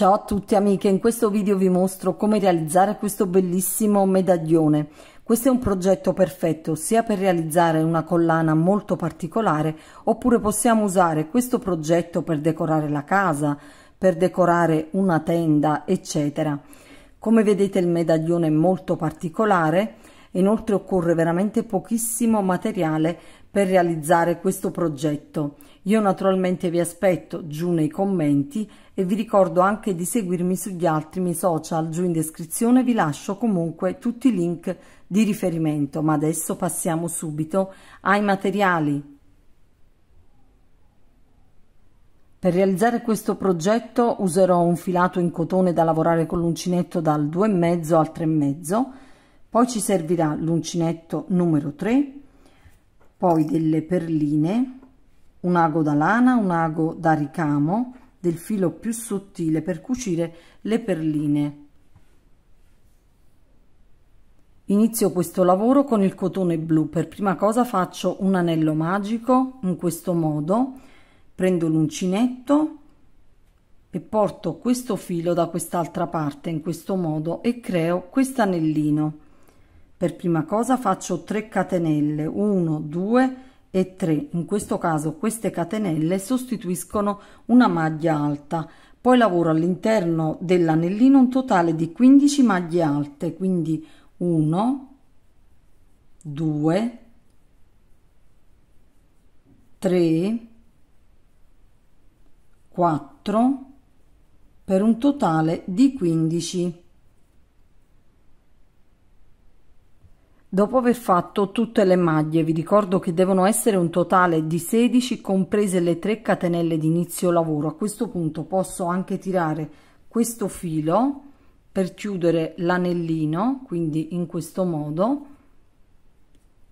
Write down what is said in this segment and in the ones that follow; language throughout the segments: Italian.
Ciao a tutti amiche, in questo video vi mostro come realizzare questo bellissimo medaglione. Questo è un progetto perfetto sia per realizzare una collana molto particolare oppure possiamo usare questo progetto per decorare la casa, per decorare una tenda eccetera. Come vedete il medaglione è molto particolare inoltre occorre veramente pochissimo materiale per realizzare questo progetto. Io naturalmente vi aspetto giù nei commenti e vi ricordo anche di seguirmi sugli altri miei social. Giù in descrizione vi lascio comunque tutti i link di riferimento, ma adesso passiamo subito ai materiali. Per realizzare questo progetto userò un filato in cotone da lavorare con l'uncinetto dal 2,5 al 3,5, poi ci servirà l'uncinetto numero 3 poi delle perline, un ago da lana, un ago da ricamo, del filo più sottile per cucire le perline. Inizio questo lavoro con il cotone blu. Per prima cosa faccio un anello magico in questo modo. Prendo l'uncinetto e porto questo filo da quest'altra parte in questo modo e creo questo anellino. Per prima cosa faccio 3 catenelle, 1, 2 e 3. In questo caso queste catenelle sostituiscono una maglia alta. Poi lavoro all'interno dell'anellino un totale di 15 maglie alte, quindi 1, 2, 3, 4 per un totale di 15 Dopo aver fatto tutte le maglie, vi ricordo che devono essere un totale di 16 comprese le 3 catenelle di inizio lavoro. A questo punto posso anche tirare questo filo per chiudere l'anellino, quindi in questo modo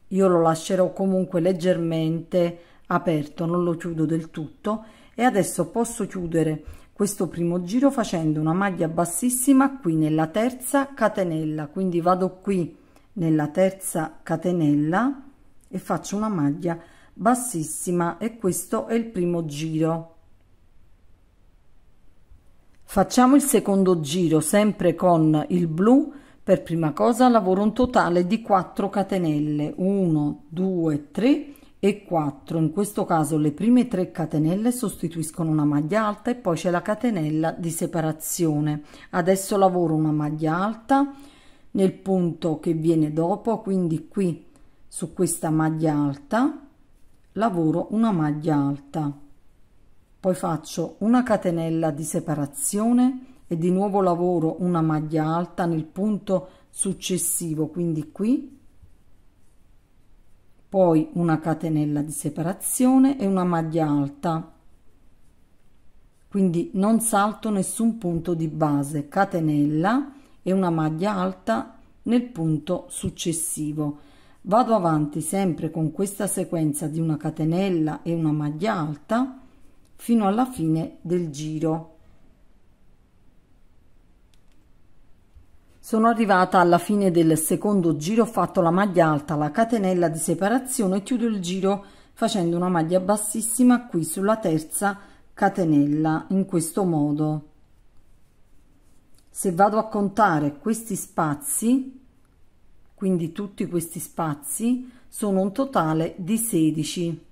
io lo lascerò comunque leggermente aperto, non lo chiudo del tutto e adesso posso chiudere questo primo giro facendo una maglia bassissima qui nella terza catenella, quindi vado qui nella terza catenella e faccio una maglia bassissima e questo è il primo giro facciamo il secondo giro sempre con il blu per prima cosa lavoro un totale di 4 catenelle 1 2 3 e 4 in questo caso le prime 3 catenelle sostituiscono una maglia alta e poi c'è la catenella di separazione adesso lavoro una maglia alta nel punto che viene dopo quindi qui su questa maglia alta lavoro una maglia alta poi faccio una catenella di separazione e di nuovo lavoro una maglia alta nel punto successivo quindi qui poi una catenella di separazione e una maglia alta quindi non salto nessun punto di base catenella e una maglia alta nel punto successivo. Vado avanti sempre con questa sequenza di una catenella e una maglia alta fino alla fine del giro. Sono arrivata alla fine del secondo giro, ho fatto la maglia alta, la catenella di separazione, chiudo il giro facendo una maglia bassissima qui sulla terza catenella in questo modo se vado a contare questi spazi quindi tutti questi spazi sono un totale di 16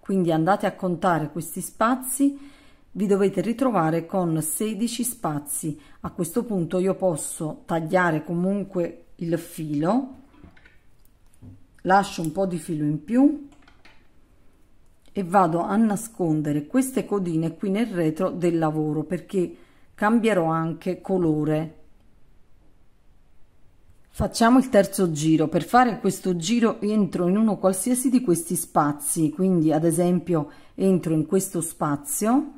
quindi andate a contare questi spazi vi dovete ritrovare con 16 spazi a questo punto io posso tagliare comunque il filo lascio un po di filo in più e vado a nascondere queste codine qui nel retro del lavoro perché Cambierò anche colore. Facciamo il terzo giro. Per fare questo giro entro in uno qualsiasi di questi spazi, quindi ad esempio entro in questo spazio,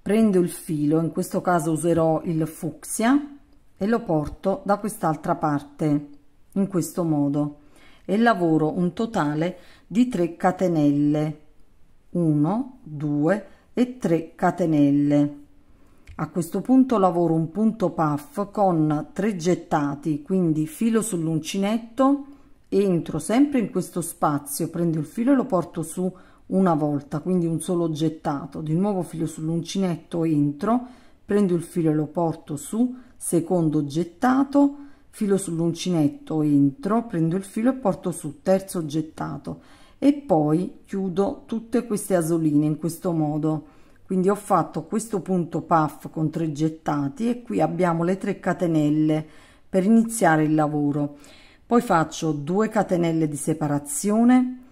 prendo il filo, in questo caso userò il fucsia e lo porto da quest'altra parte, in questo modo, e lavoro un totale di 3 catenelle, 1, 2 e 3 catenelle. A questo punto lavoro un punto puff con tre gettati, quindi filo sull'uncinetto, entro sempre in questo spazio, prendo il filo e lo porto su una volta, quindi un solo gettato, di nuovo filo sull'uncinetto, entro, prendo il filo e lo porto su, secondo gettato, filo sull'uncinetto, entro, prendo il filo e porto su, terzo gettato e poi chiudo tutte queste asoline in questo modo quindi ho fatto questo punto puff con tre gettati e qui abbiamo le 3 catenelle per iniziare il lavoro poi faccio 2 catenelle di separazione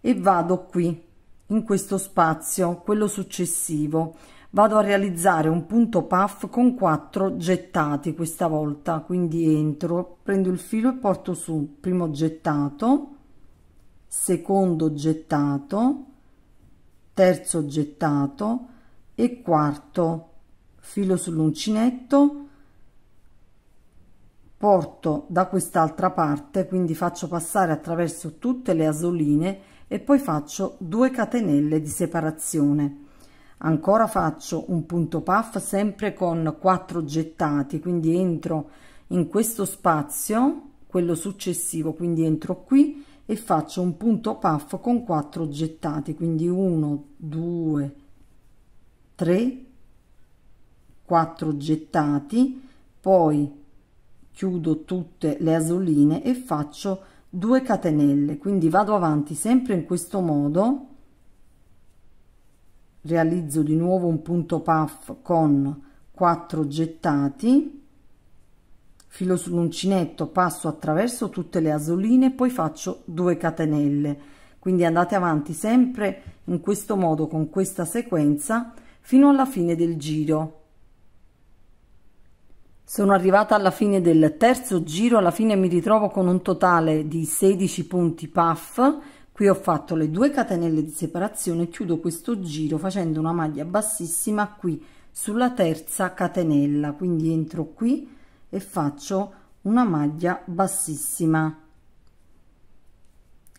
e vado qui in questo spazio quello successivo vado a realizzare un punto puff con 4 gettati questa volta quindi entro prendo il filo e porto su primo gettato secondo gettato terzo gettato e quarto filo sull'uncinetto porto da quest'altra parte quindi faccio passare attraverso tutte le asoline e poi faccio 2 catenelle di separazione ancora faccio un punto puff sempre con 4 gettati quindi entro in questo spazio quello successivo quindi entro qui e faccio un punto puff con 4 gettati quindi 1 2 3 3 4 gettati poi chiudo tutte le asoline e faccio 2 catenelle quindi vado avanti sempre in questo modo realizzo di nuovo un punto puff con 4 gettati filo sull'uncinetto passo attraverso tutte le asoline poi faccio 2 catenelle quindi andate avanti sempre in questo modo con questa sequenza fino alla fine del giro. Sono arrivata alla fine del terzo giro, alla fine mi ritrovo con un totale di 16 punti puff, qui ho fatto le due catenelle di separazione, chiudo questo giro facendo una maglia bassissima qui sulla terza catenella, quindi entro qui e faccio una maglia bassissima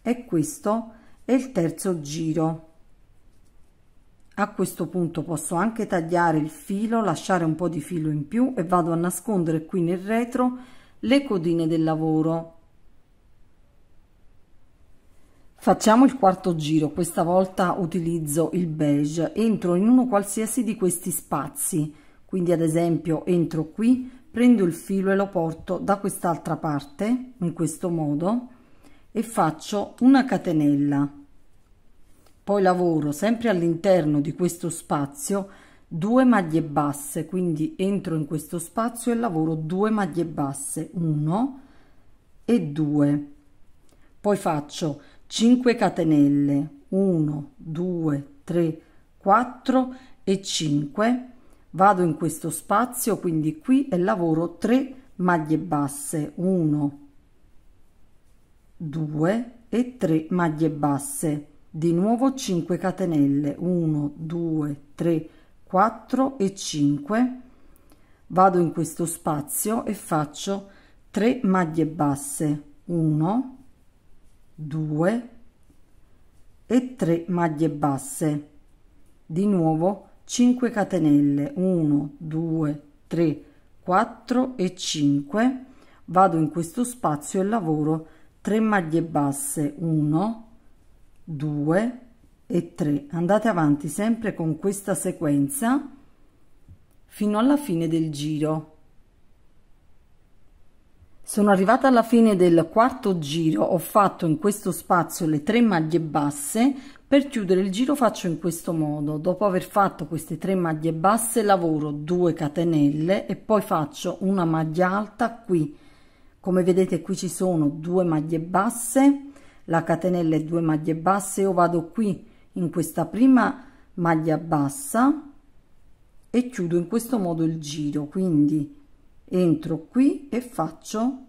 e questo è il terzo giro a questo punto posso anche tagliare il filo lasciare un po di filo in più e vado a nascondere qui nel retro le codine del lavoro Facciamo il quarto giro, questa volta utilizzo il beige, entro in uno qualsiasi di questi spazi, quindi ad esempio entro qui, prendo il filo e lo porto da quest'altra parte, in questo modo, e faccio una catenella poi lavoro sempre all'interno di questo spazio due maglie basse quindi entro in questo spazio e lavoro due maglie basse 1 e 2 poi faccio 5 catenelle 1 2 3 4 e 5 vado in questo spazio quindi qui e lavoro 3 maglie basse 1 2 e 3 maglie basse di nuovo 5 catenelle 1 2 3 4 e 5 vado in questo spazio e faccio 3 maglie basse 1 2 e 3 maglie basse di nuovo 5 catenelle 1 2 3 4 e 5 vado in questo spazio e lavoro 3 maglie basse 1 2 e 3 andate avanti sempre con questa sequenza fino alla fine del giro sono arrivata alla fine del quarto giro ho fatto in questo spazio le tre maglie basse per chiudere il giro faccio in questo modo dopo aver fatto queste tre maglie basse lavoro 2 catenelle e poi faccio una maglia alta qui come vedete qui ci sono due maglie basse la catenella e due maglie basse io vado qui in questa prima maglia bassa e chiudo in questo modo il giro quindi entro qui e faccio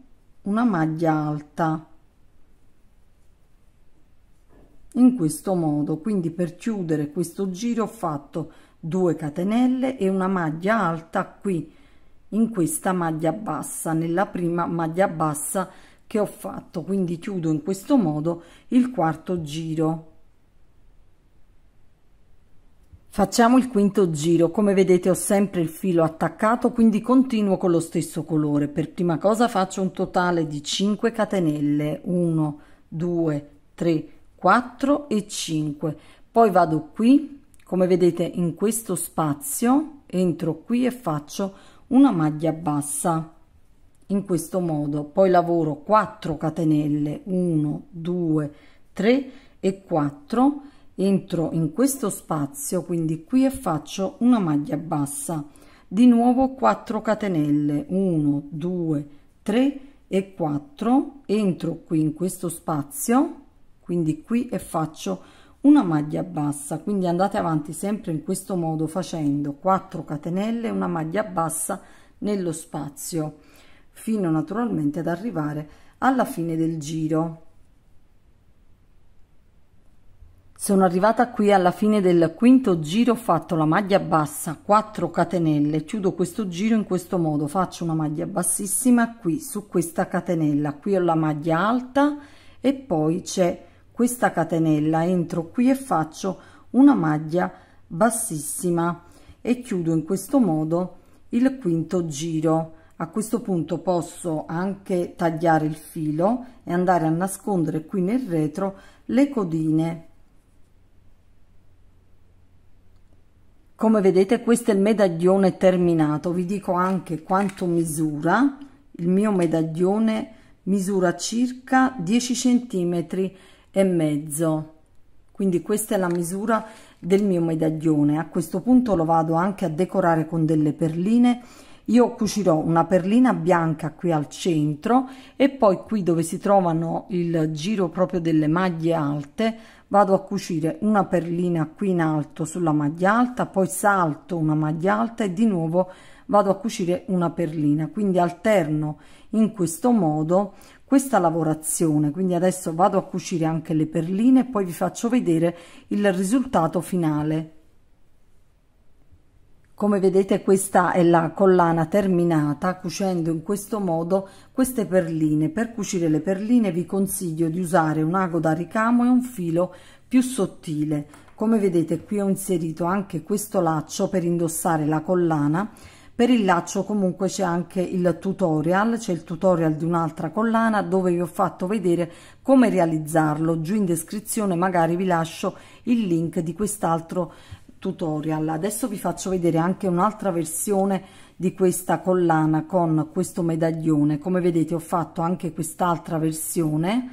una maglia alta in questo modo quindi per chiudere questo giro ho fatto 2 catenelle e una maglia alta qui in questa maglia bassa nella prima maglia bassa che ho fatto quindi chiudo in questo modo il quarto giro facciamo il quinto giro come vedete ho sempre il filo attaccato quindi continuo con lo stesso colore per prima cosa faccio un totale di 5 catenelle 1 2 3 4 e 5 poi vado qui come vedete in questo spazio entro qui e faccio una maglia bassa in questo modo poi lavoro 4 catenelle 1 2 3 e 4 entro in questo spazio quindi qui e faccio una maglia bassa di nuovo 4 catenelle 1 2 3 e 4 entro qui in questo spazio quindi qui e faccio una maglia bassa quindi andate avanti sempre in questo modo facendo 4 catenelle una maglia bassa nello spazio fino naturalmente ad arrivare alla fine del giro. Sono arrivata qui alla fine del quinto giro, ho fatto la maglia bassa, 4 catenelle, chiudo questo giro in questo modo, faccio una maglia bassissima qui su questa catenella, qui ho la maglia alta e poi c'è questa catenella, entro qui e faccio una maglia bassissima e chiudo in questo modo il quinto giro a questo punto posso anche tagliare il filo e andare a nascondere qui nel retro le codine come vedete questo è il medaglione terminato vi dico anche quanto misura il mio medaglione misura circa 10 centimetri e mezzo quindi questa è la misura del mio medaglione a questo punto lo vado anche a decorare con delle perline io cucirò una perlina bianca qui al centro e poi qui dove si trovano il giro proprio delle maglie alte vado a cucire una perlina qui in alto sulla maglia alta, poi salto una maglia alta e di nuovo vado a cucire una perlina. Quindi alterno in questo modo questa lavorazione quindi adesso vado a cucire anche le perline poi vi faccio vedere il risultato finale come vedete questa è la collana terminata cucendo in questo modo queste perline. Per cucire le perline vi consiglio di usare un ago da ricamo e un filo più sottile. Come vedete qui ho inserito anche questo laccio per indossare la collana. Per il laccio comunque c'è anche il tutorial, c'è il tutorial di un'altra collana dove vi ho fatto vedere come realizzarlo. Giù in descrizione magari vi lascio il link di quest'altro tutorial adesso vi faccio vedere anche un'altra versione di questa collana con questo medaglione come vedete ho fatto anche quest'altra versione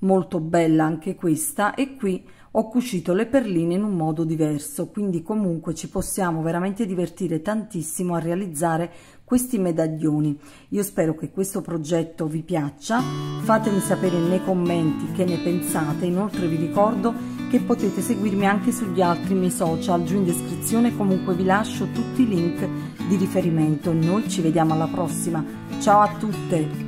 molto bella anche questa e qui ho cucito le perline in un modo diverso quindi comunque ci possiamo veramente divertire tantissimo a realizzare questi medaglioni io spero che questo progetto vi piaccia fatemi sapere nei commenti che ne pensate inoltre vi ricordo che potete seguirmi anche sugli altri miei social giù in descrizione comunque vi lascio tutti i link di riferimento noi ci vediamo alla prossima ciao a tutte